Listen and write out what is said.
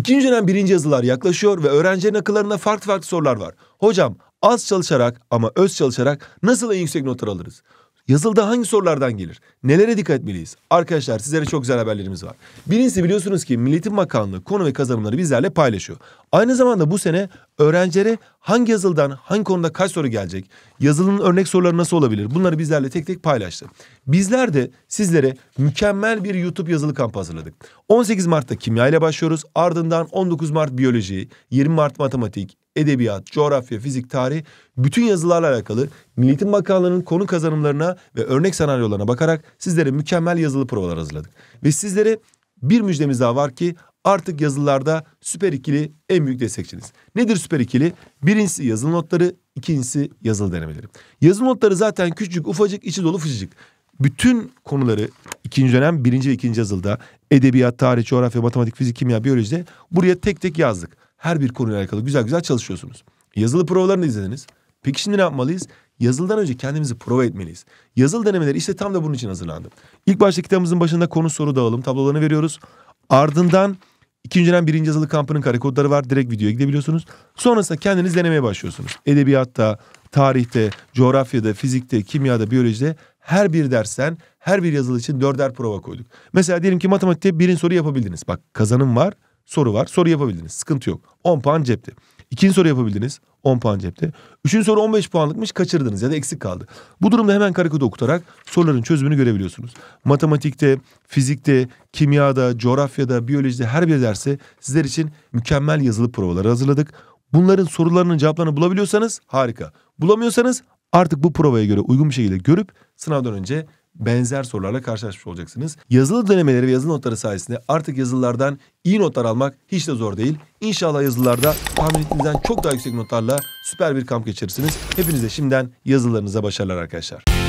İkinci dönem birinci yazılar yaklaşıyor ve öğrencilerin akıllarında farklı farklı sorular var. Hocam az çalışarak ama öz çalışarak nasıl en yüksek notlar alırız? Yazılıda hangi sorulardan gelir? Nelere dikkat etmeliyiz? Arkadaşlar sizlere çok güzel haberlerimiz var. Birincisi biliyorsunuz ki Milliyetin Bakanlığı konu ve kazanımları bizlerle paylaşıyor. Aynı zamanda bu sene öğrencilere hangi yazıldan hangi konuda kaç soru gelecek? Yazılının örnek soruları nasıl olabilir? Bunları bizlerle tek tek paylaştı. Bizler de sizlere mükemmel bir YouTube yazılı kampı hazırladık. 18 Mart'ta kimya ile başlıyoruz. Ardından 19 Mart biyoloji, 20 Mart matematik, edebiyat, coğrafya, fizik, tarih bütün yazılarla alakalı Milli Eğitim Bakanlığı'nın konu kazanımlarına ve örnek senaryolarına bakarak sizlere mükemmel yazılı provalar hazırladık. Ve sizlere bir müjdemiz daha var ki artık yazılılarda Süper ikili en büyük destekçiniz. Nedir Süper ikili? Birincisi yazılı notları, ikincisi yazılı denemeleri. Yazılı notları zaten küçücük, ufacık, içi dolu fıçıcık. Bütün konuları ikinci dönem birinci ve ikinci yazılda edebiyat, tarih, coğrafya, matematik, fizik, kimya, biyolojide buraya tek tek yazdık her bir konuyla alakalı güzel güzel çalışıyorsunuz. Yazılı provalarını izlediniz. Peki şimdi ne yapmalıyız? Yazıldan önce kendimizi prova etmeliyiz. Yazılı denemeleri işte tam da bunun için hazırlandım. İlk başta kitabımızın başında konu soru dağılım tablolarını veriyoruz. Ardından ikinci dönem birinci yazılı kampının kare kodları var. Direkt videoya gidebiliyorsunuz. Sonrasında kendiniz denemeye başlıyorsunuz. Edebiyatta, tarihte, coğrafyada, fizikte, kimyada, biyolojide her bir dersten her bir yazılı için dörder prova koyduk. Mesela diyelim ki matematikte birin soru yapabildiniz. Bak kazanım var soru var. Soru yapabildiniz. Sıkıntı yok. 10 puan cepte. İkinci soru yapabildiniz. 10 puan cepte. Üçüncü soru 15 puanlıkmış kaçırdınız ya da eksik kaldı. Bu durumda hemen karekodu okutarak soruların çözümünü görebiliyorsunuz. Matematikte, fizikte, kimyada, coğrafyada, biyolojide her bir derse sizler için mükemmel yazılı provaları hazırladık. Bunların sorularının cevaplarını bulabiliyorsanız harika. Bulamıyorsanız artık bu provaya göre uygun bir şekilde görüp sınavdan önce benzer sorularla karşılaşmış olacaksınız. Yazılı denemeleri ve yazılı notları sayesinde artık yazılılardan iyi notlar almak hiç de zor değil. İnşallah yazılılarda tahmin ettiğinizden çok daha yüksek notlarla süper bir kamp geçirirsiniz. Hepinize şimdiden yazılarınıza başarılar arkadaşlar.